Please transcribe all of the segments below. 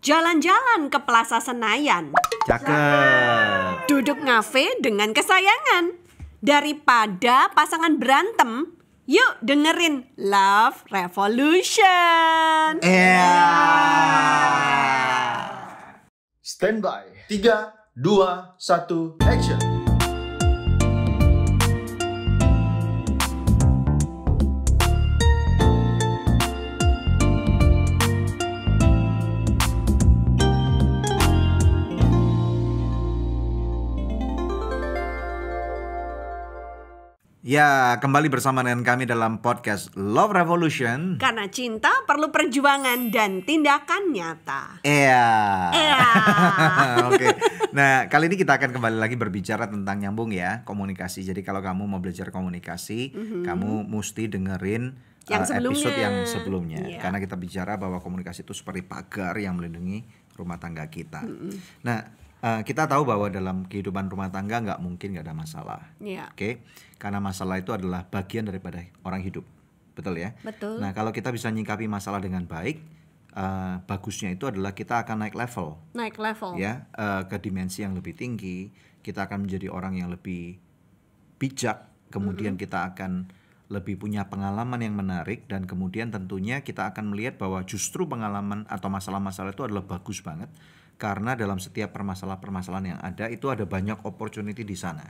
Jalan-jalan ke Plaza Senayan. Cakep. Duduk ngafe dengan kesayangan. Daripada pasangan berantem, Yuk dengerin Love Revolution. Yeah. Standby. 3, 2, 1, action. Ya, kembali bersama dengan kami dalam podcast Love Revolution. Karena cinta perlu perjuangan dan tindakan nyata. Iya. Iya. Oke. Nah, kali ini kita akan kembali lagi berbicara tentang nyambung ya, komunikasi. Jadi kalau kamu mau belajar komunikasi, mm -hmm. kamu mesti dengerin yang uh, episode yang sebelumnya yeah. karena kita bicara bahwa komunikasi itu seperti pagar yang melindungi rumah tangga kita. Mm -hmm. Nah, Eh, kita tahu bahwa dalam kehidupan rumah tangga nggak mungkin nggak ada masalah. Yeah. Oke, okay? karena masalah itu adalah bagian daripada orang hidup, betul ya? Betul. Nah kalau kita bisa nyikapi masalah dengan baik, uh, bagusnya itu adalah kita akan naik level. Naik level. Ya, uh, ke dimensi yang lebih tinggi. Kita akan menjadi orang yang lebih bijak. Kemudian mm -hmm. kita akan lebih punya pengalaman yang menarik dan kemudian tentunya kita akan melihat bahwa justru pengalaman atau masalah-masalah itu adalah bagus banget karena dalam setiap permasalahan-permasalahan yang ada itu ada banyak opportunity di sana.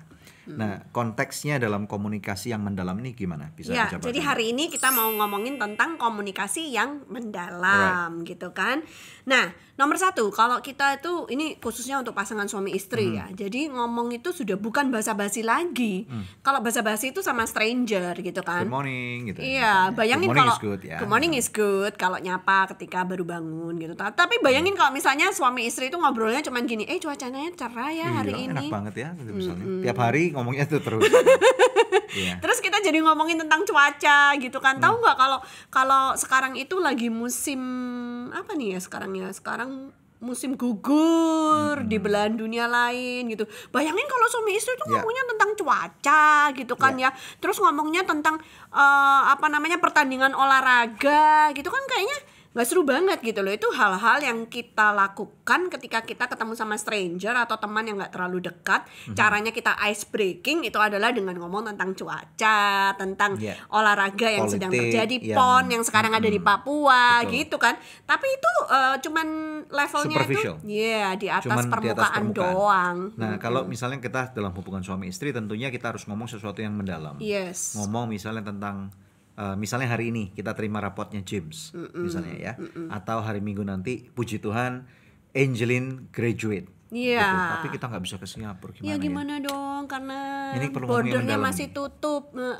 Nah, konteksnya dalam komunikasi yang mendalam ini gimana? Bisa ya, jadi hari ini kita mau ngomongin tentang komunikasi yang mendalam, right. gitu kan? Nah, nomor satu, kalau kita itu ini khususnya untuk pasangan suami istri hmm. ya. Jadi ngomong itu sudah bukan basa-basi lagi. Hmm. Kalau basa-basi itu sama stranger, gitu kan? Good morning, gitu. Iya, bayangin kalau good, ya. good morning is good, kalau nyapa ketika baru bangun, gitu. Tapi bayangin hmm. kalau misalnya suami istri itu ngobrolnya cuma gini, eh cuacanya cerah ya iya, hari iya, ini. Enak banget ya, misalnya. Hmm. Tiap hari ngomongnya itu terus. yeah. Terus kita jadi ngomongin tentang cuaca gitu kan. Hmm. Tahu nggak kalau kalau sekarang itu lagi musim apa nih ya sekarang ya? Sekarang musim gugur hmm. di belahan dunia lain gitu. Bayangin kalau suami istri itu yeah. ngomongnya tentang cuaca gitu kan yeah. ya. Terus ngomongnya tentang uh, apa namanya pertandingan olahraga gitu kan kayaknya nggak seru banget gitu loh itu hal-hal yang kita lakukan ketika kita ketemu sama stranger atau teman yang nggak terlalu dekat mm-hmm. caranya kita ice breaking itu adalah dengan ngomong tentang cuaca tentang yeah. olahraga yang sedang terjadi yang... pon yang sekarang mm ada di mhm. Papua Betul. gitu kan tapi itu uh, cuman levelnya itu ya yeah, di, atas permukaan di atas permukaan doang nah mm-hmm. kalau misalnya kita dalam hubungan suami istri tentunya kita harus ngomong sesuatu yang mendalam yes. ngomong misalnya tentang Uh, misalnya hari ini kita terima rapotnya James mm -mm. misalnya ya mm -mm. atau hari Minggu nanti puji Tuhan Angelin graduate Iya. Gitu. Tapi kita nggak bisa ke Singapura ya, gimana? Ya gimana ya? dong karena ini perlu bordernya masih tutup.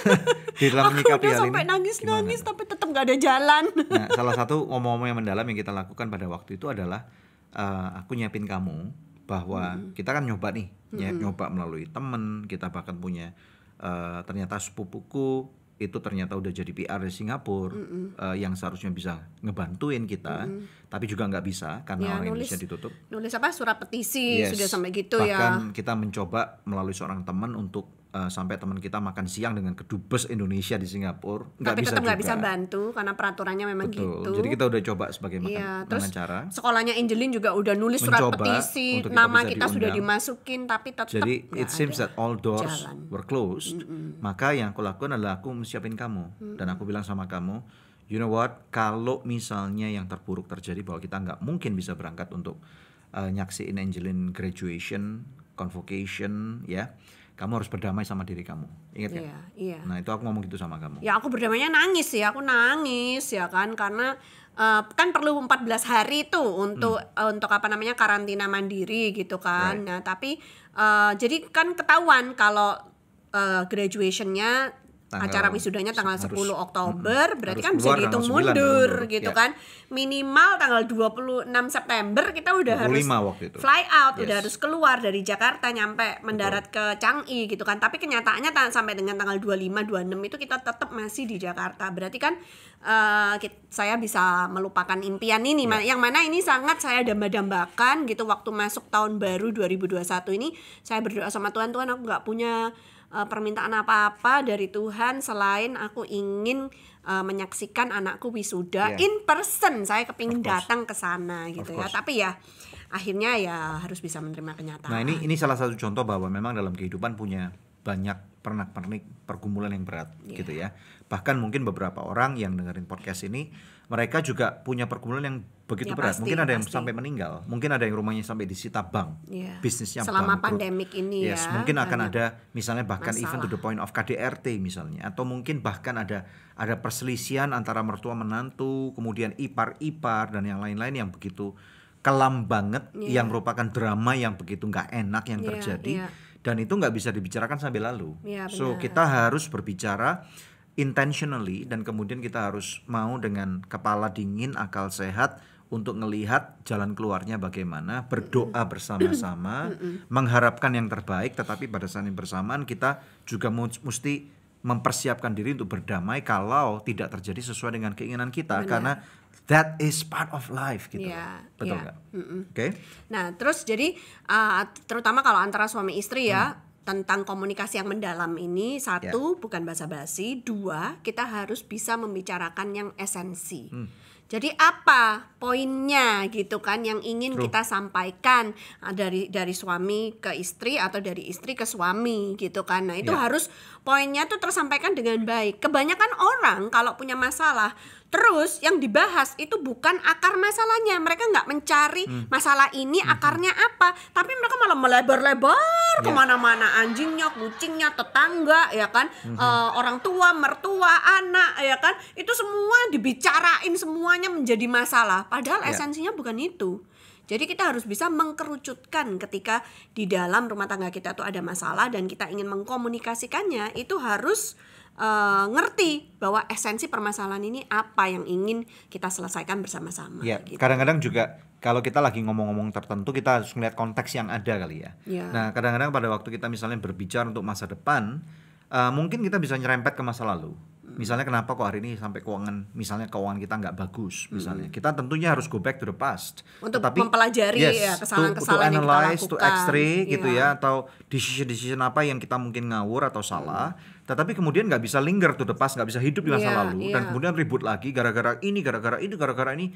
Nah. Di dalam Aku udah sampai nangis-nangis tapi tetap nggak ada jalan. nah, salah satu ngomong-ngomong yang mendalam yang kita lakukan pada waktu itu adalah uh, aku nyiapin kamu bahwa hmm. kita kan nyoba nih, hmm. nyoba melalui temen, kita bahkan punya uh, ternyata sepupuku itu ternyata udah jadi PR dari Singapura mm Uh, yang seharusnya bisa ngebantuin kita mm -mm. tapi juga nggak bisa karena ya, orang nulis, Indonesia ditutup nulis apa surat petisi yes. sudah sampai gitu bahkan ya bahkan kita mencoba melalui seorang teman untuk Uh, sampai teman kita makan siang dengan kedubes Indonesia di Singapura nggak bisa tetap nggak bisa bantu karena peraturannya memang Betul. gitu jadi kita udah coba sebagai iya, makan, ya, terus cara sekolahnya Angelin juga udah nulis surat petisi kita nama kita, diundang. sudah dimasukin tapi tetap jadi it seems that all doors jalan. were closed mm -mm. maka yang aku lakukan adalah aku siapin kamu mm -mm. dan aku bilang sama kamu you know what kalau misalnya yang terburuk terjadi bahwa kita nggak mungkin bisa berangkat untuk uh, nyaksiin Angelin graduation convocation ya yeah kamu harus berdamai sama diri kamu. Ingat kan? Iya, Yeah. Nah, itu aku ngomong gitu sama kamu. Ya, aku berdamainya nangis ya. Aku nangis ya kan karena uh, kan perlu 14 hari itu untuk hmm. uh, untuk apa namanya karantina mandiri gitu kan. Right. Nah, tapi uh, jadi kan ketahuan kalau uh, graduationnya tanggal, acara wisudanya tanggal 10 harus, Oktober, berarti kan bisa dihitung mundur gitu ya. kan. Minimal tanggal 26 September kita udah harus waktu itu. fly out, yes. udah harus keluar dari Jakarta nyampe mendarat Betul. ke Changi gitu kan. Tapi kenyataannya sampai dengan tanggal 25 26 itu kita tetap masih di Jakarta. Berarti kan uh, saya bisa melupakan impian ini ya. yang mana ini sangat saya damba-dambakan gitu waktu masuk tahun baru 2021 ini saya berdoa sama Tuhan, Tuhan aku nggak punya uh, permintaan apa-apa dari Tuhan selain aku ingin uh, menyaksikan anakku wisuda yeah. in person. Saya kepingin datang ke sana gitu ya. Tapi ya akhirnya ya harus bisa menerima kenyataan. Nah, ini ini salah satu contoh bahwa memang dalam kehidupan punya banyak pernak-pernik pergumulan yang berat yeah. gitu ya. Bahkan mungkin beberapa orang yang dengerin podcast ini mereka juga punya pergumulan yang begitu ya, berat. Pasti, mungkin ada pasti. yang sampai meninggal, mungkin ada yang rumahnya sampai disita bank, ya. bisnisnya selama bangkrut. pandemik ini ya, yes, ya. Mungkin akan ada misalnya bahkan masalah. even to the point of KDRT misalnya, atau mungkin bahkan ada ada perselisihan antara mertua menantu, kemudian ipar-ipar dan yang lain-lain yang begitu kelam banget, yeah. yang merupakan drama yang begitu nggak enak yang yeah, terjadi. Yeah dan itu nggak bisa dibicarakan sambil lalu. Ya, so kita harus berbicara intentionally dan kemudian kita harus mau dengan kepala dingin, akal sehat untuk melihat jalan keluarnya bagaimana, berdoa bersama-sama, mengharapkan yang terbaik tetapi pada saat yang bersamaan kita juga mesti mempersiapkan diri untuk berdamai kalau tidak terjadi sesuai dengan keinginan kita Benar. karena that is part of life gitu yeah, betul iya. nggak yeah. oke okay? nah terus jadi uh, terutama kalau antara suami istri ya hmm tentang komunikasi yang mendalam ini satu yeah. bukan basa-basi, dua kita harus bisa membicarakan yang esensi. Hmm. Jadi apa poinnya gitu kan yang ingin True. kita sampaikan ah, dari dari suami ke istri atau dari istri ke suami gitu kan. Nah, itu yeah. harus poinnya tuh tersampaikan dengan baik. Kebanyakan orang kalau punya masalah Terus yang dibahas itu bukan akar masalahnya. Mereka nggak mencari hmm. masalah ini hmm. akarnya apa, tapi mereka malah melebar-lebar yeah. kemana-mana anjingnya, kucingnya, tetangga, ya kan, hmm. uh, orang tua, mertua, anak, ya kan, itu semua dibicarain semuanya menjadi masalah. Padahal yeah. esensinya bukan itu. Jadi kita harus bisa mengkerucutkan ketika di dalam rumah tangga kita tuh ada masalah dan kita ingin mengkomunikasikannya itu harus uh, ngerti bahwa esensi permasalahan ini apa yang ingin kita selesaikan bersama-sama. Ya, gitu. kadang-kadang juga kalau kita lagi ngomong-ngomong tertentu kita harus melihat konteks yang ada kali ya. ya. Nah, kadang-kadang pada waktu kita misalnya berbicara untuk masa depan, uh, mungkin kita bisa nyerempet ke masa lalu. Hmm. Misalnya kenapa kok hari ini sampai keuangan, misalnya keuangan kita nggak bagus, hmm. misalnya hmm. kita tentunya harus go back to the past. Untuk Tetapi, mempelajari ya, yes, ya kesalahan-kesalahan yang kita lakukan, to X-ray yeah. gitu iya. ya, atau decision-decision apa yang kita mungkin ngawur atau salah. Hmm tetapi kemudian nggak bisa linger tuh depas, nggak bisa hidup di masa yeah, lalu yeah. dan iya. kemudian ribut lagi gara-gara ini, gara-gara itu, gara-gara ini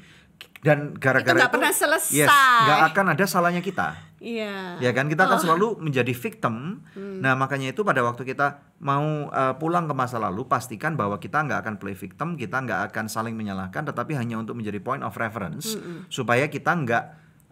dan gara-gara itu nggak pernah selesai. Yes, nggak akan ada salahnya kita. Yeah. Ya kan kita akan oh. selalu menjadi victim. Hmm. Nah makanya itu pada waktu kita mau uh, pulang ke masa lalu pastikan bahwa kita nggak akan play victim, kita nggak akan saling menyalahkan, tetapi hanya untuk menjadi point of reference hmm. supaya kita nggak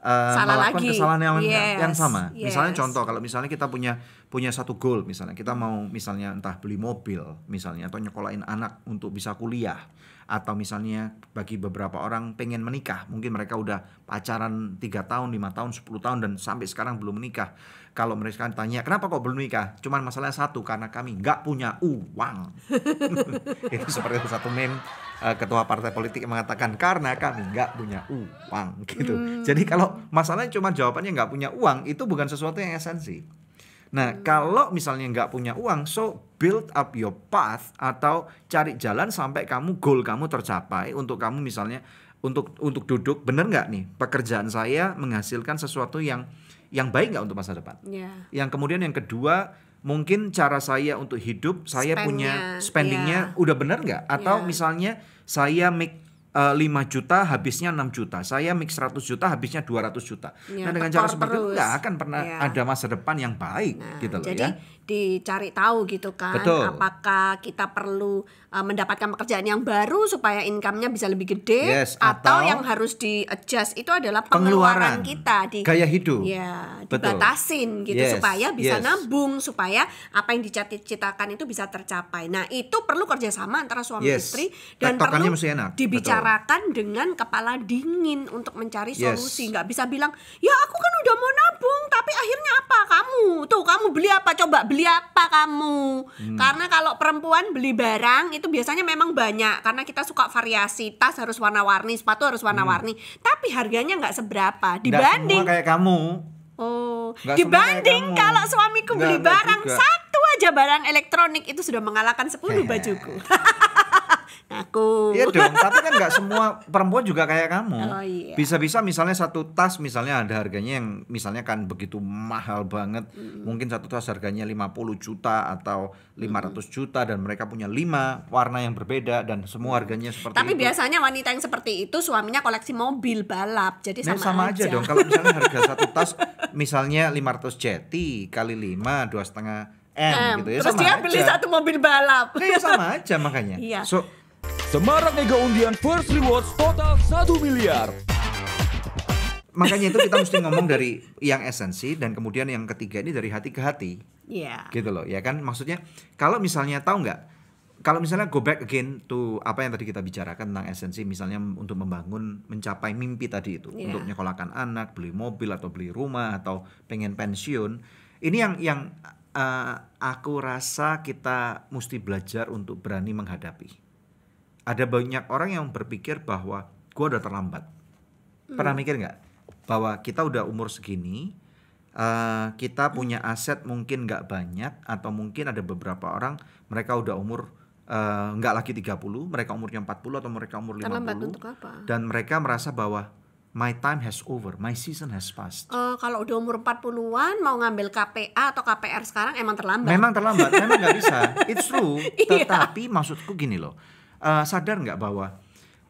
uh, Salah melakukan lagi. kesalahan yang yes. yang sama. Yes. Misalnya contoh kalau misalnya kita punya punya satu goal misalnya kita mau misalnya entah beli mobil misalnya atau nyekolahin anak untuk bisa kuliah atau misalnya bagi beberapa orang pengen menikah mungkin mereka udah pacaran tiga tahun lima tahun 10 tahun dan sampai sekarang belum menikah kalau mereka kan tanya kenapa kok belum menikah cuman masalahnya satu karena kami nggak punya uang itu seperti satu meme eh, ketua partai politik mengatakan karena kami nggak punya uang gitu hmm. jadi kalau masalahnya cuma jawabannya nggak punya uang itu bukan sesuatu yang esensi Nah, hmm. kalau misalnya nggak punya uang, so build up your path atau cari jalan sampai kamu goal kamu tercapai untuk kamu misalnya untuk untuk duduk bener nggak nih pekerjaan saya menghasilkan sesuatu yang yang baik nggak untuk masa depan. Yeah. Yang kemudian yang kedua mungkin cara saya untuk hidup saya Spend punya spendingnya yeah. udah bener nggak atau yeah. misalnya saya make 5 eh, juta habisnya 6 juta. Saya mix 100 juta habisnya 200 juta. Nah, ya, nah dengan cara seperti itu nggak akan pernah ya. ada masa depan yang baik nah, gitu loh jadi, ya. dicari tahu gitu kan Betul. apakah kita perlu uh, mendapatkan pekerjaan yang baru supaya income-nya bisa lebih gede yes, atau, atau yang harus di adjust itu adalah pengeluaran, pengeluaran kita di gaya hidup. Ya, Betul. gitu yes, supaya bisa yes. nabung supaya apa yang dicita-citakan itu bisa tercapai. Nah, itu perlu kerjasama antara suami yes. istri dan perlu mesti enak diutarakan dengan kepala dingin untuk mencari solusi. Nggak bisa bilang, ya aku kan udah mau nabung, tapi akhirnya apa kamu? Tuh kamu beli apa? Coba beli apa kamu? Hmm. Karena kalau perempuan beli barang itu biasanya memang banyak karena kita suka variasi. Tas harus warna-warni, sepatu harus warna-warni, hmm. tapi harganya nggak seberapa oh, dibanding. kayak kamu. Oh, gak dibanding kalau suamiku gak, beli barang juga. satu aja barang elektronik itu sudah mengalahkan 10 bajuku. aku. Iya dong, tapi kan nggak semua perempuan juga kayak kamu. Oh, iya. Bisa-bisa misalnya satu tas misalnya ada harganya yang misalnya kan begitu mahal banget. Mm. Mungkin satu tas harganya 50 juta atau 500 mm. juta dan mereka punya lima warna yang berbeda dan semua harganya seperti Tapi itu. biasanya wanita yang seperti itu suaminya koleksi mobil balap. Jadi nah, sama, sama aja. aja dong kalau misalnya harga satu tas misalnya 500 jeti kali lima dua setengah M, M gitu ya terus dia aja. beli satu mobil balap. Iya sama aja makanya. Iya. So Semarak Mega Undian First Rewards total 1 miliar. Makanya itu kita mesti ngomong dari yang esensi dan kemudian yang ketiga ini dari hati ke hati. Iya. Yeah. Gitu loh, ya kan? Maksudnya kalau misalnya tahu nggak kalau misalnya go back again to apa yang tadi kita bicarakan tentang esensi misalnya untuk membangun mencapai mimpi tadi itu yeah. untuk nyekolahkan anak beli mobil atau beli rumah atau pengen pensiun ini yang yang uh, aku rasa kita mesti belajar untuk berani menghadapi ada banyak orang yang berpikir bahwa gua udah terlambat. Hmm. Pernah mikir nggak bahwa kita udah umur segini, uh, kita punya hmm. aset mungkin nggak banyak atau mungkin ada beberapa orang mereka udah umur eh, nggak uh, lagi 30, mereka umurnya 40 atau mereka umur 50 terlambat untuk apa? dan mereka merasa bahwa my time has over, my season has passed. Uh, kalau udah umur 40-an mau ngambil KPA atau KPR sekarang emang terlambat. Memang terlambat, memang nggak bisa. It's true. Iya. Tetapi maksudku gini loh uh, sadar nggak bahwa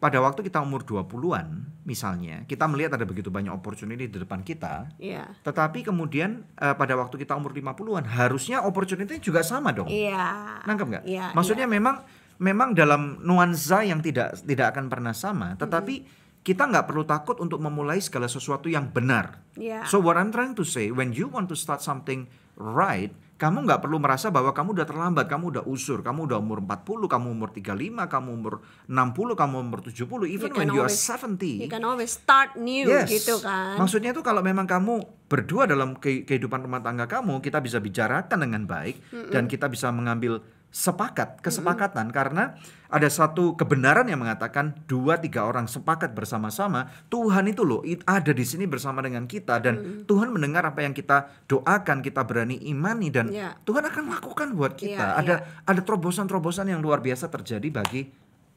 pada waktu kita umur 20-an misalnya, kita melihat ada begitu banyak opportunity di depan kita. Yeah. Tetapi kemudian uh, pada waktu kita umur 50-an harusnya opportunity juga sama dong. Iya. Nangkep nggak? Yeah, Maksudnya yeah. memang memang dalam nuansa yang tidak tidak akan pernah sama, tetapi mm -hmm. kita nggak perlu takut untuk memulai segala sesuatu yang benar. Yeah. So what I'm trying to say, when you want to start something right, kamu nggak perlu merasa bahwa kamu udah terlambat, kamu udah usur, kamu udah umur 40, kamu umur 35, kamu umur 60, kamu umur 70, even you when you always, are 70. You can always start new yes. gitu kan. Maksudnya itu kalau memang kamu berdua dalam kehidupan rumah tangga kamu, kita bisa bicarakan dengan baik mm -mm. dan kita bisa mengambil sepakat, kesepakatan mm-hmm. karena ada satu kebenaran yang mengatakan dua tiga orang sepakat bersama-sama Tuhan itu loh ada di sini bersama dengan kita dan mm Tuhan mendengar apa yang kita doakan, kita berani imani dan yeah. Tuhan akan lakukan buat kita. Yeah, ada yeah. ada terobosan-terobosan yang luar biasa terjadi bagi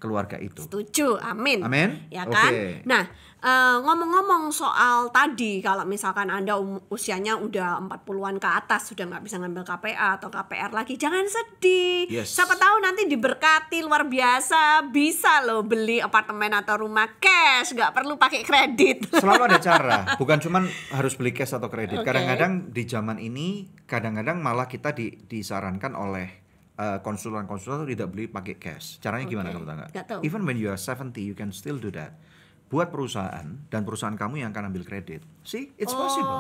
keluarga itu. Setuju, amin. Amin. Ya kan? Okay. Nah, eh, ngomong-ngomong soal tadi kalau misalkan Anda um, usianya udah 40-an ke atas sudah nggak bisa ngambil KPA atau KPR lagi, jangan sedih. Yes. Siapa tahu nanti diberkati luar biasa, bisa loh beli apartemen atau rumah cash, nggak perlu pakai kredit. Selalu ada cara, bukan cuman harus beli cash atau kredit. Kadang-kadang okay. di zaman ini kadang-kadang malah kita di, disarankan oleh Eh, konsultan-konsultan uh, tidak beli pakai cash. Caranya okay. gimana kamu tahu Gak tahu. Even when you are 70, you can still do that. Buat perusahaan dan perusahaan kamu yang akan ambil kredit. See, it's oh, possible.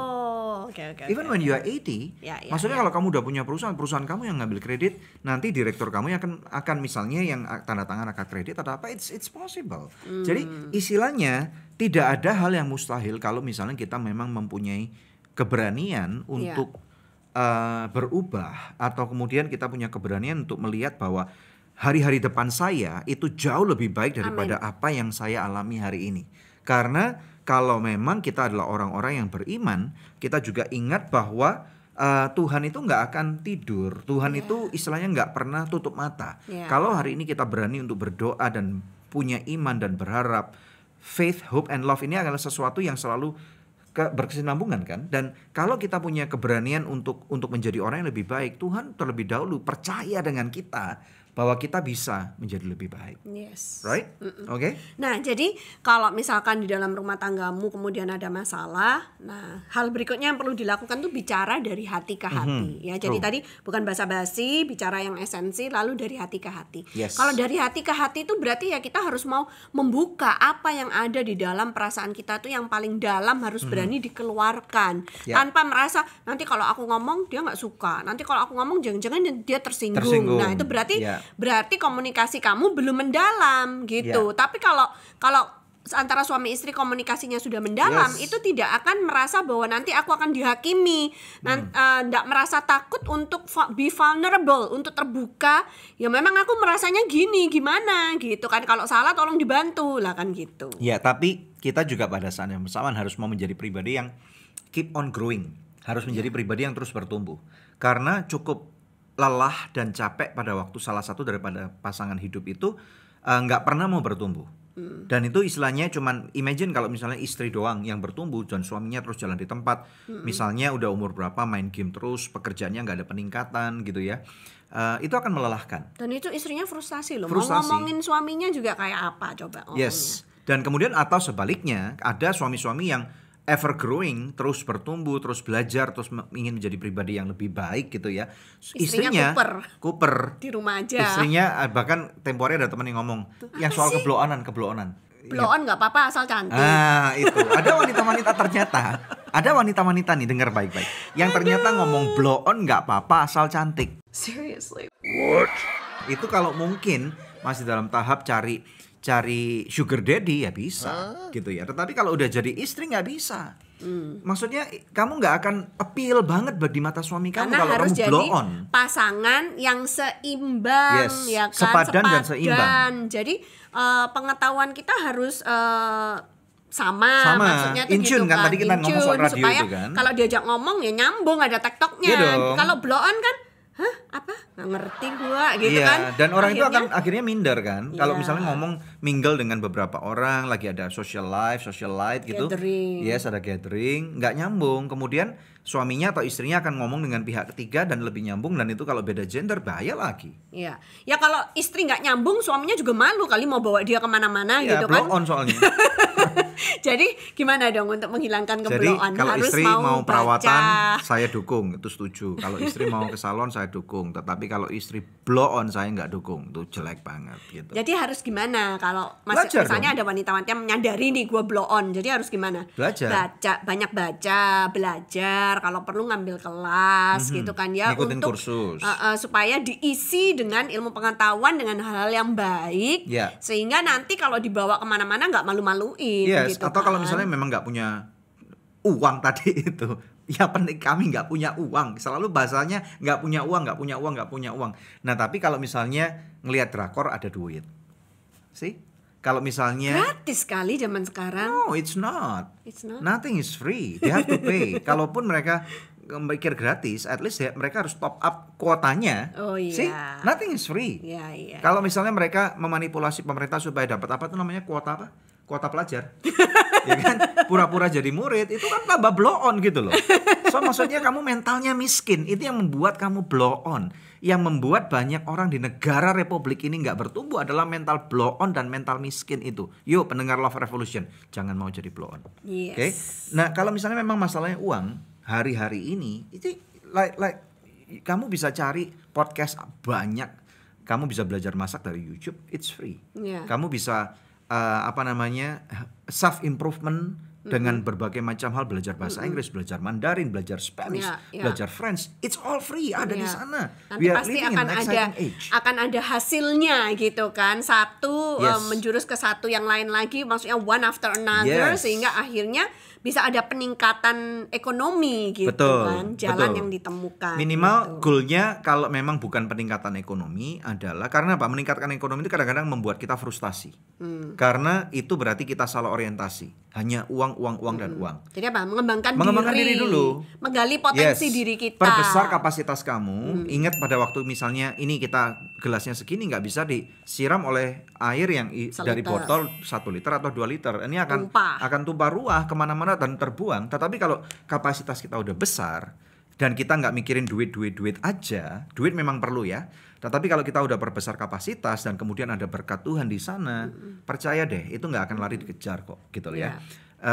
Okay, okay, Even okay, when okay. you are 80, yeah, yeah, maksudnya yeah. kalau kamu udah punya perusahaan, perusahaan kamu yang ngambil kredit, nanti direktur kamu yang akan akan misalnya yang tanda tangan akad kredit atau apa, it's it's possible. Mm. Jadi istilahnya tidak ada hal yang mustahil kalau misalnya kita memang mempunyai keberanian ya. untuk Eh, berubah atau kemudian kita punya keberanian untuk melihat bahwa hari-hari depan saya itu jauh lebih baik daripada Amin. apa yang saya alami hari ini. Karena kalau memang kita adalah orang-orang yang beriman, kita juga ingat bahwa uh, Tuhan itu nggak akan tidur. Tuhan yeah. itu istilahnya nggak pernah tutup mata. Yeah. Kalau hari ini kita berani untuk berdoa dan punya iman dan berharap, faith, hope, and love ini adalah sesuatu yang selalu ke, berkesinambungan kan dan kalau kita punya keberanian untuk untuk menjadi orang yang lebih baik Tuhan terlebih dahulu percaya dengan kita bahwa kita bisa menjadi lebih baik. Yes. Right? Mm -mm. Oke. Okay? Nah, jadi kalau misalkan di dalam rumah tanggamu kemudian ada masalah, nah hal berikutnya yang perlu dilakukan tuh bicara dari hati ke hati mm -hmm. ya. Jadi tadi bukan basa-basi, bicara yang esensi lalu dari hati ke hati. Yes. Kalau dari hati ke hati itu berarti ya kita harus mau membuka apa yang ada di dalam perasaan kita tuh yang paling dalam harus mm -hmm. berani dikeluarkan yeah. tanpa merasa nanti kalau aku ngomong dia nggak suka, nanti kalau aku ngomong jangan-jangan dia tersinggung. tersinggung. Nah, itu berarti yeah berarti komunikasi kamu belum mendalam gitu. Yeah. Tapi kalau kalau antara suami istri komunikasinya sudah mendalam yes. itu tidak akan merasa bahwa nanti aku akan dihakimi tidak hmm. uh, merasa takut untuk be vulnerable untuk terbuka ya memang aku merasanya gini gimana gitu kan kalau salah tolong dibantu lah kan gitu ya tapi kita juga pada saat yang bersamaan harus mau menjadi pribadi yang keep on growing harus menjadi iya. pribadi yang terus bertumbuh karena cukup lelah dan capek pada waktu salah satu daripada pasangan hidup itu eh, nggak uh, pernah mau bertumbuh. Hmm. Dan itu istilahnya cuman imagine kalau misalnya istri doang yang bertumbuh dan suaminya terus jalan di tempat, hmm. misalnya udah umur berapa main game terus, pekerjaannya nggak ada peningkatan gitu ya. Uh, itu akan melelahkan. Dan itu istrinya frustasi loh. Frustasi. Mau ngomongin suaminya juga kayak apa coba omongnya. Yes. Dan kemudian atau sebaliknya ada suami-suami yang ever growing, terus bertumbuh, terus belajar, terus ingin menjadi pribadi yang lebih baik gitu ya. Istrinya, istrinya Cooper. Cooper. Di rumah aja. Istrinya eh, bahkan tempornya ada teman yang ngomong Tuh, yang soal sih? kebloanan, kebloanan. Iya. Bloon nggak ya. apa-apa asal cantik. Ah, itu. Ada wanita-wanita ternyata, ada wanita-wanita nih dengar baik-baik. Yang Aduh. ternyata ngomong bloon nggak apa-apa asal cantik. Seriously. What? Itu kalau mungkin masih dalam tahap cari cari sugar daddy ya bisa huh? gitu ya. Tetapi kalau udah jadi istri nggak bisa. Hmm. Maksudnya kamu nggak akan appeal banget di mata suami kamu Karena kalau harus kamu jadi blow on. Pasangan yang seimbang yes. ya kan sepadan, sepadan dan seimbang. Jadi uh, pengetahuan kita harus uh, sama, sama maksudnya tuh gitu kan. tadi kita kan? ngomong soal radio supaya kan. Kalau diajak ngomong ya nyambung ada tektoknya. Iya kalau blow on kan hah apa nggak ngerti gua gitu iya, kan dan orang akhirnya, itu akan akhirnya minder kan iya. kalau misalnya ngomong mingle dengan beberapa orang lagi ada social life social light gitu gathering. yes ada gathering nggak nyambung kemudian suaminya atau istrinya akan ngomong dengan pihak ketiga dan lebih nyambung dan itu kalau beda gender bahaya lagi iya ya kalau istri nggak nyambung suaminya juga malu kali mau bawa dia kemana-mana iya, gitu blow kan on soalnya Jadi gimana dong untuk menghilangkan kebeloan? Jadi, kalau Harus istri mau, mau perawatan saya dukung, itu setuju. Kalau istri mau ke salon saya dukung, tetapi kalau istri blow on saya nggak dukung, itu jelek banget gitu. Jadi harus gimana kalau mas, Belajar misalnya dong. ada wanita-wanita menyadari nih gue blow on, jadi harus gimana? Belajar. Baca, banyak baca, belajar. Kalau perlu ngambil kelas mm -hmm. gitu kan ya Ngikutin untuk kursus. Uh, uh, supaya diisi dengan ilmu pengetahuan dengan hal-hal yang baik, yeah. sehingga nanti kalau dibawa kemana-mana nggak malu-maluin mungkin. Yes. Gitu atau kan. kalau misalnya memang nggak punya uang tadi itu, ya penting kami nggak punya uang. Selalu bahasanya nggak punya uang, nggak punya uang, nggak punya uang. Nah tapi kalau misalnya ngelihat drakor ada duit, sih. Kalau misalnya gratis sekali zaman sekarang. No, it's not. It's not. Nothing is free. They have to pay. Kalaupun mereka mikir gratis, at least ya, mereka harus top up kuotanya. Oh iya. See, nothing is free. Iya, iya. Kalau misalnya mereka memanipulasi pemerintah supaya dapat apa itu namanya kuota apa? kota pelajar ya kan pura-pura jadi murid itu kan tambah blow on gitu loh so maksudnya kamu mentalnya miskin itu yang membuat kamu blow on yang membuat banyak orang di negara republik ini nggak bertumbuh adalah mental blow on dan mental miskin itu yuk pendengar love revolution jangan mau jadi blow on yes. oke okay? nah kalau misalnya memang masalahnya uang hari-hari ini itu like like kamu bisa cari podcast banyak kamu bisa belajar masak dari YouTube it's free yeah. kamu bisa uh, apa namanya self improvement mm-hmm. dengan berbagai macam hal belajar bahasa mm-hmm. Inggris, belajar Mandarin, belajar Spanish, yeah, yeah. belajar French, it's all free ada yeah. di ya. sana. Nanti We pasti akan ada age. akan ada hasilnya gitu kan. Satu eh, yes. um, menjurus ke satu yang lain lagi, maksudnya one after another yes. sehingga akhirnya bisa ada peningkatan ekonomi gitu betul, kan jalan betul. yang ditemukan minimal gitu. goalnya kalau memang bukan peningkatan ekonomi adalah karena apa meningkatkan ekonomi itu kadang-kadang membuat kita frustasi hmm. karena itu berarti kita salah orientasi hanya uang uang uang hmm. dan uang jadi apa mengembangkan, mengembangkan diri, diri dulu menggali potensi yes. diri kita perbesar kapasitas kamu hmm. ingat pada waktu misalnya ini kita gelasnya segini nggak bisa disiram oleh air yang i, dari botol satu liter atau dua liter ini akan tumpah. akan tumpah ruah kemana-mana dan terbuang tetapi kalau kapasitas kita udah besar dan kita nggak mikirin duit duit duit aja duit memang perlu ya tetapi kalau kita udah perbesar kapasitas dan kemudian ada berkat Tuhan di sana mm -hmm. percaya deh itu nggak akan lari dikejar kok gitu yeah. ya iya.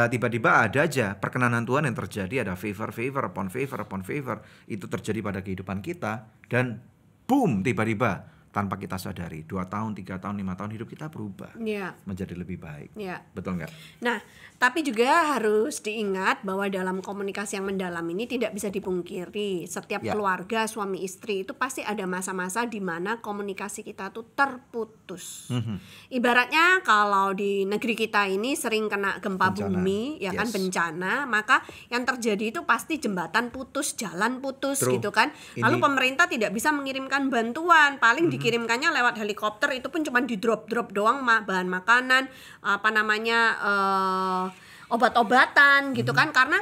eh, tiba-tiba uh, ada aja perkenanan Tuhan yang terjadi ada favor favor upon favor upon favor itu terjadi pada kehidupan kita dan boom tiba-tiba tanpa kita sadari dua tahun tiga tahun lima tahun hidup kita berubah yeah. menjadi lebih baik yeah. betul nggak nah tapi juga harus diingat bahwa dalam komunikasi yang mendalam ini tidak bisa dipungkiri setiap yeah. keluarga suami istri itu pasti ada masa-masa di mana komunikasi kita tuh terputus mm-hmm. ibaratnya kalau di negeri kita ini sering kena gempa bencana. bumi ya kan, yes. kan bencana maka yang terjadi itu pasti jembatan putus jalan putus True. gitu kan lalu ini... pemerintah tidak bisa mengirimkan bantuan paling mm-hmm dikirimkannya lewat helikopter itu pun cuma di drop drop doang mah bahan makanan apa namanya uh, obat-obatan gitu hmm. kan karena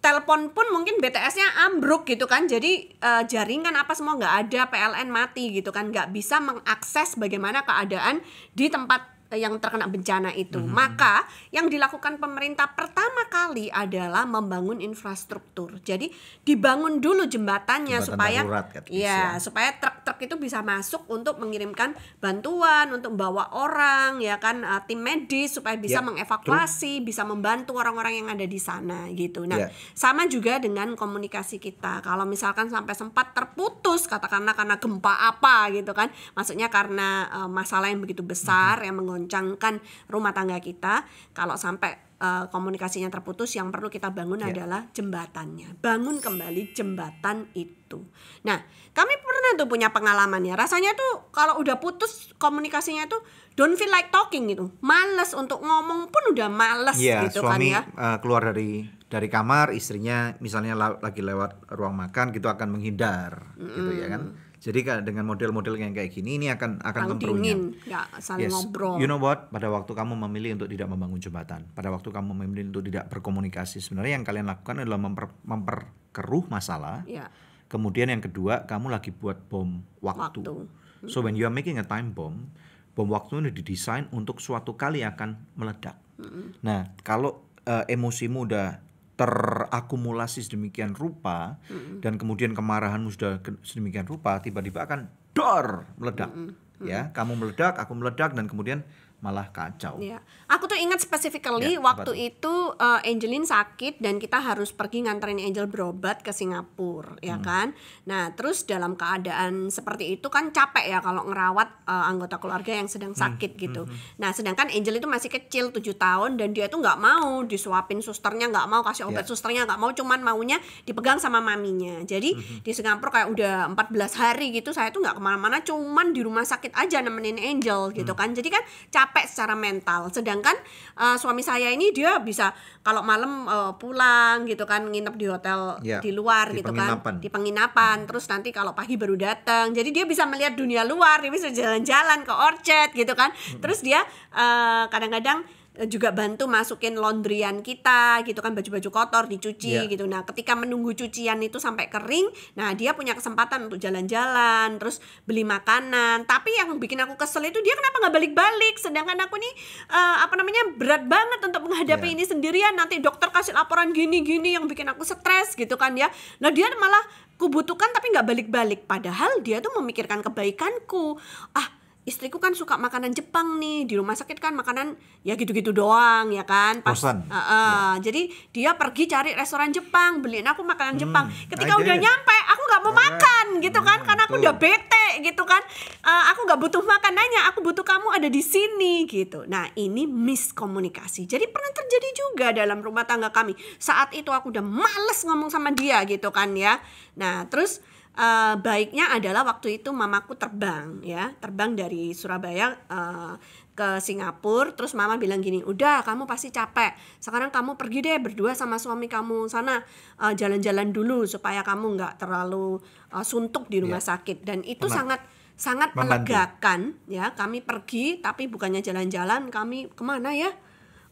telepon pun mungkin BTS-nya ambruk gitu kan jadi uh, jaringan apa semua nggak ada PLN mati gitu kan nggak bisa mengakses bagaimana keadaan di tempat yang terkena bencana itu. Mm -hmm. Maka yang dilakukan pemerintah pertama kali adalah membangun infrastruktur. Jadi dibangun dulu jembatannya Jembatan supaya darurat, ya, ya supaya truk-truk itu bisa masuk untuk mengirimkan bantuan, untuk bawa orang ya kan eh, tim medis supaya bisa yeah. mengevakuasi, true. bisa membantu orang-orang yang ada di sana gitu. Nah, yeah. sama juga dengan komunikasi kita. Kalau misalkan sampai sempat terputus katakanlah karena gempa apa gitu kan. Maksudnya karena uh, masalah yang begitu besar mm -hmm. yang menggoncangkan rumah tangga kita kalau sampai uh, komunikasinya terputus yang perlu kita bangun yeah. adalah jembatannya bangun kembali jembatan itu nah kami pernah tuh punya pengalaman ya rasanya tuh kalau udah putus komunikasinya tuh don't feel like talking gitu males untuk ngomong pun udah males yeah, gitu kan suami, kan ya uh, keluar dari dari kamar istrinya misalnya lagi lewat ruang makan gitu akan menghindar mm gitu ya kan jadi dengan model-model yang kayak gini ini akan akan Dingin, gak saling yes. ngobrol. You know what? Pada waktu kamu memilih untuk tidak membangun jembatan, pada waktu kamu memilih untuk tidak berkomunikasi, sebenarnya yang kalian lakukan adalah memper, memperkeruh masalah. Yeah. Kemudian yang kedua, kamu lagi buat bom waktu. waktu. So when you are making a time bomb, bom waktu ini didesain untuk suatu kali akan meledak. Mm -hmm. Nah, kalau uh, emosimu udah terakumulasi sedemikian rupa mm-hmm. dan kemudian kemarahanmu sudah sedemikian rupa tiba-tiba akan dor meledak mm-hmm. ya kamu meledak aku meledak dan kemudian malah kacau. Iya. Aku tuh ingat specifically ya, waktu apa? itu uh, eh, Angelin sakit dan kita harus pergi nganterin Angel berobat ke Singapura, ya hmm. kan? Nah, terus dalam keadaan seperti itu kan capek ya kalau ngerawat uh, anggota keluarga yang sedang hmm, sakit gitu. hmm. gitu. Hmm. Nah, sedangkan Angel itu masih kecil 7 tahun dan dia tuh nggak mau disuapin susternya, nggak mau kasih obat ya. susternya, nggak mau cuman maunya dipegang sama maminya. Jadi hmm. hmm. di Singapura kayak udah 14 hari gitu saya tuh nggak kemana-mana cuman di rumah sakit aja nemenin Angel gitu hmm. kan. Jadi kan capek capek secara mental. Sedangkan uh, suami saya ini dia bisa kalau malam uh, pulang gitu kan nginep di hotel ya, di luar di gitu kan di penginapan. Terus nanti kalau pagi baru datang. Jadi dia bisa melihat dunia luar, dia bisa jalan-jalan ke Orchard gitu kan. Terus dia eh, kadang-kadang uh, kadang -kadang juga bantu masukin laundryan kita gitu kan baju-baju kotor dicuci yeah. gitu. Nah, ketika menunggu cucian itu sampai kering, nah dia punya kesempatan untuk jalan-jalan, terus beli makanan. Tapi yang bikin aku kesel itu dia kenapa nggak balik-balik sedangkan aku nih uh, apa namanya berat banget untuk menghadapi yeah. ini sendirian. Nanti dokter kasih laporan gini-gini yang bikin aku stres gitu kan ya. Nah, dia malah kubutukan tapi nggak balik-balik padahal dia tuh memikirkan kebaikanku. Ah, istriku kan suka makanan Jepang nih di rumah sakit kan makanan ya gitu-gitu doang ya kan pas uh, uh, ya. jadi dia pergi cari restoran Jepang beliin aku makanan hmm, Jepang ketika aja. udah nyampe aku nggak mau makan gitu kan hmm, karena aku udah bete gitu kan uh, aku nggak butuh makanannya aku butuh kamu ada di sini gitu nah ini miskomunikasi jadi pernah terjadi juga dalam rumah tangga kami saat itu aku udah males ngomong sama dia gitu kan ya nah terus uh, baiknya adalah waktu itu mamaku terbang ya terbang dari Surabaya uh, ke Singapura terus mama bilang gini udah kamu pasti capek sekarang kamu pergi deh berdua sama suami kamu sana eh, jalan-jalan uh, dulu supaya kamu nggak terlalu uh, suntuk di rumah yeah. sakit dan itu Memang. sangat sangat melegakan ya kami pergi tapi bukannya jalan-jalan kami kemana ya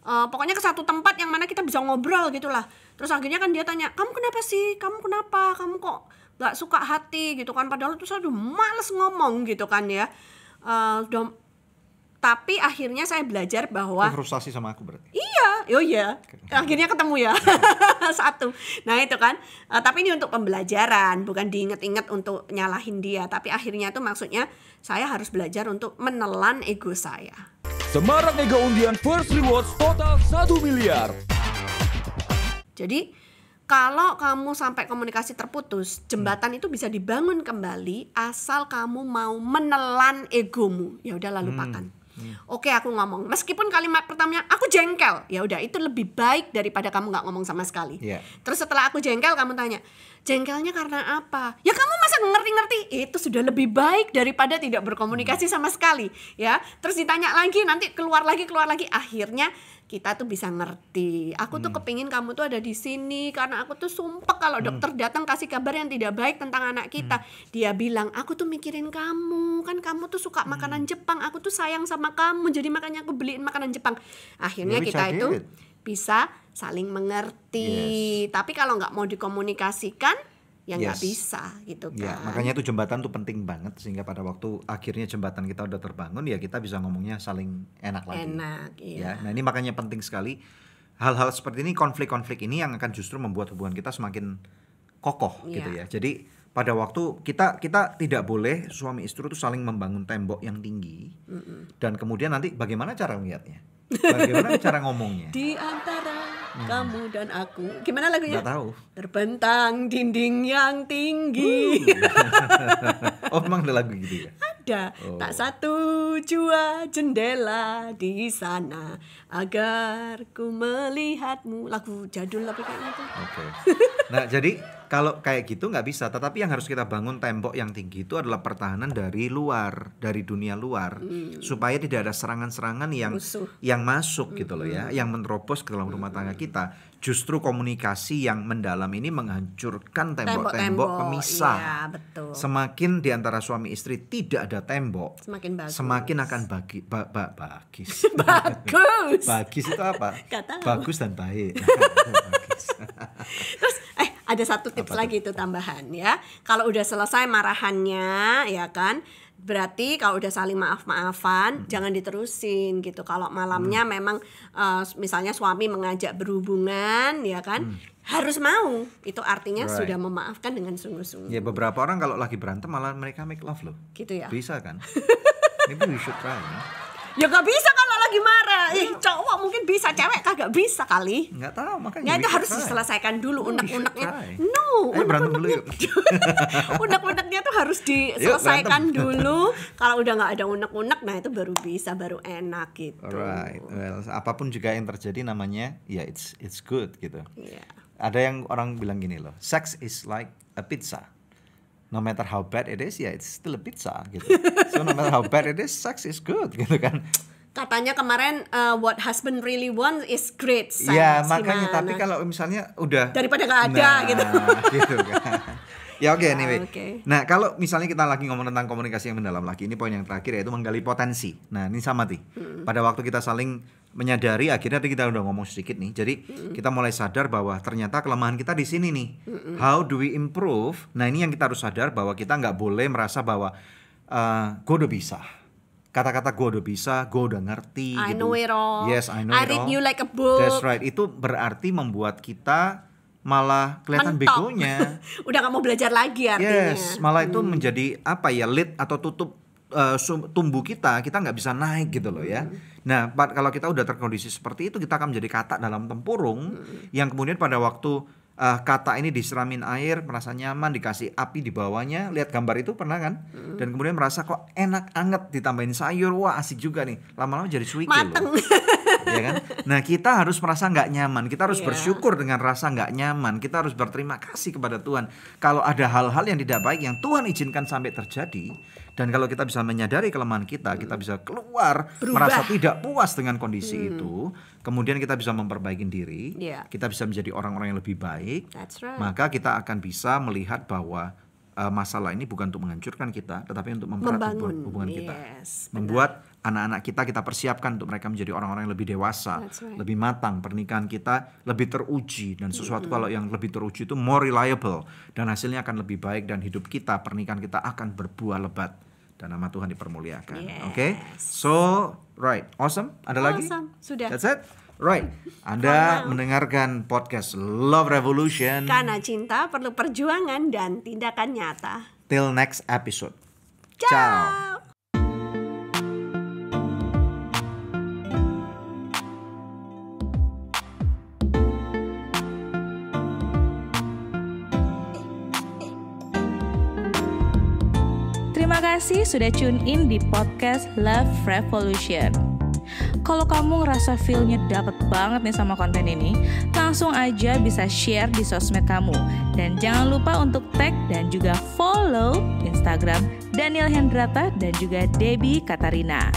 uh, pokoknya ke satu tempat yang mana kita bisa ngobrol gitulah terus akhirnya kan dia tanya kamu kenapa sih kamu kenapa kamu kok gak suka hati gitu kan padahal tuh saya udah males ngomong gitu kan ya uh, udah tapi akhirnya saya belajar bahwa itu frustasi sama aku berarti iya oh iya akhirnya ketemu ya satu nah itu kan uh, tapi ini untuk pembelajaran bukan diinget-inget untuk nyalahin dia tapi akhirnya tuh maksudnya saya harus belajar untuk menelan ego saya Semarang Mega Undian First Rewards total 1 miliar jadi kalau kamu sampai komunikasi terputus, jembatan hmm. itu bisa dibangun kembali asal kamu mau menelan egomu. Ya udah lalu hmm, lupakan. Hmm. Hmm. Oke, aku ngomong. Meskipun kalimat pertamanya aku jengkel, ya udah itu lebih baik daripada kamu nggak ngomong sama sekali. Yeah. Terus setelah aku jengkel, kamu tanya, Jengkelnya karena apa? Ya kamu masa ngerti-ngerti? Itu sudah lebih baik daripada tidak berkomunikasi hmm. sama sekali, ya. Terus ditanya lagi, nanti keluar lagi, keluar lagi. Akhirnya kita tuh bisa ngerti. Aku tuh hmm. kepingin kamu tuh ada di sini karena aku tuh sumpah kalau hmm. dokter datang kasih kabar yang tidak baik tentang anak kita. Hmm. Dia bilang, "Aku tuh mikirin kamu. Kan kamu tuh suka hmm. makanan Jepang. Aku tuh sayang sama kamu. Jadi makanya aku beliin makanan Jepang." Akhirnya Maybe kita itu bisa saling mengerti. Yes. Tapi kalau nggak mau dikomunikasikan, ya nggak yes. bisa gitu ya, kan. Ya, makanya itu jembatan tuh penting banget sehingga pada waktu akhirnya jembatan kita udah terbangun ya kita bisa ngomongnya saling enak lagi. Enak, ya, iya. Ya, nah ini makanya penting sekali hal-hal seperti ini konflik-konflik ini yang akan justru membuat hubungan kita semakin kokoh iya. gitu ya. Jadi pada waktu kita kita tidak boleh suami istri itu saling membangun tembok yang tinggi mm -mm. dan kemudian nanti bagaimana cara melihatnya? Bagaimana cara ngomongnya? Di antara hmm. kamu dan aku. Gimana lagunya? Gak tahu. Terbentang dinding yang tinggi. Uh. oh, emang ada lagu gitu ya? Ada. Oh. Tak satu jua jendela di sana agar ku melihatmu. Lagu jadul lah kayaknya tuh. Oke. Okay. Nah, jadi kalau kayak gitu nggak bisa. Tetapi yang harus kita bangun tembok yang tinggi itu adalah pertahanan dari luar, dari dunia luar, hmm. supaya tidak ada serangan-serangan yang Musuh. yang masuk hmm. gitu loh ya, hmm. yang menerobos ke dalam rumah tangga hmm. kita. Justru komunikasi yang mendalam ini menghancurkan tembok-tembok pemisah. Ya, betul. Semakin di antara suami istri tidak ada tembok, semakin bagus. Semakin akan bagi ba, ba, bagis. bagus. bagus itu apa? Kata bagus dan baik. Terus ada satu tips Apa lagi itu tambahan ya. Kalau udah selesai marahannya ya kan, berarti kalau udah saling maaf maafan hmm. jangan diterusin gitu. Kalau malamnya hmm. memang uh, misalnya suami mengajak berhubungan ya kan. Hmm. Harus mau, itu artinya right. sudah memaafkan dengan sungguh-sungguh. Ya beberapa orang kalau lagi berantem malah mereka make love loh. Gitu ya. Bisa kan? Maybe we should Ya, ya gak bisa kan lagi marah. Ih, cowok mungkin bisa, cewek kagak bisa kali. Enggak tahu makanya. Ya itu harus try. diselesaikan dulu oh, unek-uneknya. No, unek-uneknya. unek-uneknya tuh harus diselesaikan Yuk, dulu. Kalau udah nggak ada unek-unek, nah itu baru bisa, baru enak gitu. Alright. Well, apapun juga yang terjadi namanya ya yeah, it's it's good gitu. Yeah. Ada yang orang bilang gini loh, sex is like a pizza no matter how bad it is ya yeah, it's still a pizza gitu so no matter how bad it is sex is good gitu kan katanya kemarin uh, what husband really want is great sex. Iya makanya gimana? tapi kalau misalnya udah daripada nggak ada nah, gitu. gitu kan. Ya oke okay, ah, ya, anyway. Okay. Nah kalau misalnya kita lagi ngomong tentang komunikasi yang mendalam lagi, ini poin yang terakhir yaitu menggali potensi. Nah ini sama ti. Hmm. Pada waktu kita saling menyadari akhirnya tadi kita udah ngomong sedikit nih. Jadi hmm. kita mulai sadar bahwa ternyata kelemahan kita di sini nih. Hmm. How do we improve? Nah ini yang kita harus sadar bahwa kita nggak boleh merasa bahwa uh, eh, gue udah bisa kata-kata gue udah bisa, gue udah ngerti. I gitu. know it all. Yes, I know I it all. I read you like a book. That's right. Itu berarti membuat kita malah kelihatan Mentok. begonya. udah gak mau belajar lagi artinya. Yes, malah itu hmm. menjadi apa ya lid atau tutup uh, tumbuh kita, kita nggak bisa naik gitu loh ya. Hmm. Nah, kalau kita udah terkondisi seperti itu, kita akan menjadi katak dalam tempurung hmm. yang kemudian pada waktu uh, kata ini disiramin air merasa nyaman dikasih api di bawahnya lihat gambar itu pernah kan Mm. dan kemudian merasa kok enak anget ditambahin sayur wah asik juga nih lama-lama jadi suike loh ya kan? Nah kita harus merasa nggak nyaman, kita harus yeah. bersyukur dengan rasa nggak nyaman, kita harus berterima kasih kepada Tuhan. Kalau ada hal-hal yang tidak baik yang Tuhan izinkan sampai terjadi, dan kalau kita bisa menyadari kelemahan kita, kita bisa keluar Berubah. merasa tidak puas dengan kondisi hmm. itu, kemudian kita bisa memperbaiki diri, yeah. kita bisa menjadi orang-orang yang lebih baik. That's right. Maka kita akan bisa melihat bahwa eh, masalah ini bukan untuk menghancurkan kita, tetapi untuk memperbaiki hubungan, hubungan yes, kita, membuat anak-anak kita kita persiapkan untuk mereka menjadi orang-orang yang lebih dewasa, right. lebih matang, pernikahan kita lebih teruji dan sesuatu mm -hmm. kalau yang lebih teruji itu more reliable dan hasilnya akan lebih baik dan hidup kita, pernikahan kita akan berbuah lebat dan nama Tuhan dipermuliakan. Yes. Oke. Okay? So, right. Awesome. Ada awesome. lagi? Sudah. That's it. Right. Anda Karena mendengarkan podcast Love Revolution. Karena cinta perlu perjuangan dan tindakan nyata. Till next episode. Ciao. Ciao. Terima kasih sudah tune in di podcast Love Revolution. Kalau kamu ngerasa feel dapet banget nih sama konten ini, langsung aja bisa share di sosmed kamu. Dan jangan lupa untuk tag dan juga follow Instagram Daniel Hendrata dan juga Debbie Katarina.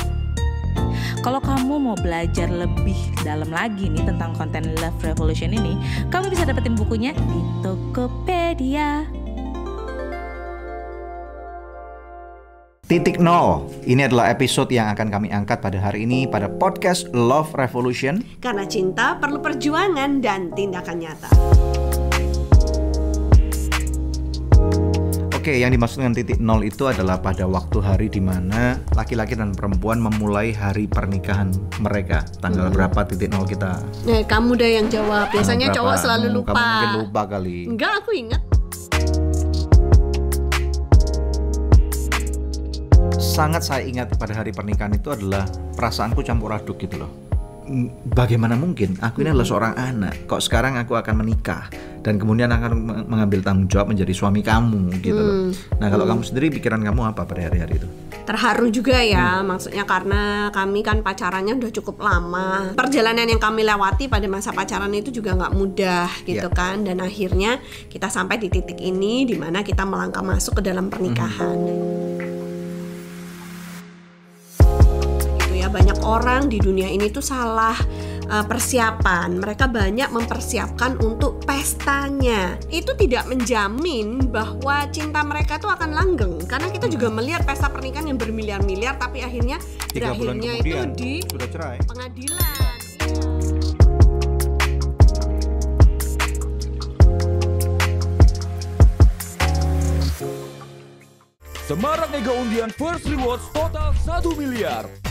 Kalau kamu mau belajar lebih dalam lagi nih tentang konten Love Revolution ini, kamu bisa dapetin bukunya di Tokopedia. Titik nol. Ini adalah episode yang akan kami angkat pada hari ini pada podcast Love Revolution. Karena cinta perlu perjuangan dan tindakan nyata. Oke, yang dimaksud dengan titik nol itu adalah pada waktu hari di mana laki-laki dan perempuan memulai hari pernikahan mereka. Tanggal hmm. berapa titik nol kita? Nah, kamu deh yang jawab. Biasanya cowok selalu lupa. Kamu lupa kali. Enggak, aku ingat. sangat saya ingat pada hari pernikahan itu adalah perasaanku campur aduk gitu loh bagaimana mungkin aku ini adalah hmm. seorang anak kok sekarang aku akan menikah dan kemudian akan mengambil tanggung jawab menjadi suami kamu gitu hmm. loh nah kalau hmm. kamu sendiri pikiran kamu apa pada hari-hari itu terharu juga ya hmm. maksudnya karena kami kan pacarannya udah cukup lama perjalanan yang kami lewati pada masa pacaran itu juga nggak mudah gitu yeah. kan dan akhirnya kita sampai di titik ini dimana kita melangkah masuk ke dalam pernikahan hmm. orang di dunia ini tuh salah uh, persiapan. Mereka banyak mempersiapkan untuk pestanya. Itu tidak menjamin bahwa cinta mereka tuh akan langgeng karena kita juga hmm. melihat pesta pernikahan yang bermiliar-miliar tapi akhirnya berakhirnya itu di pengadilan. Semarak Mega Undian First Rewards total 1 miliar.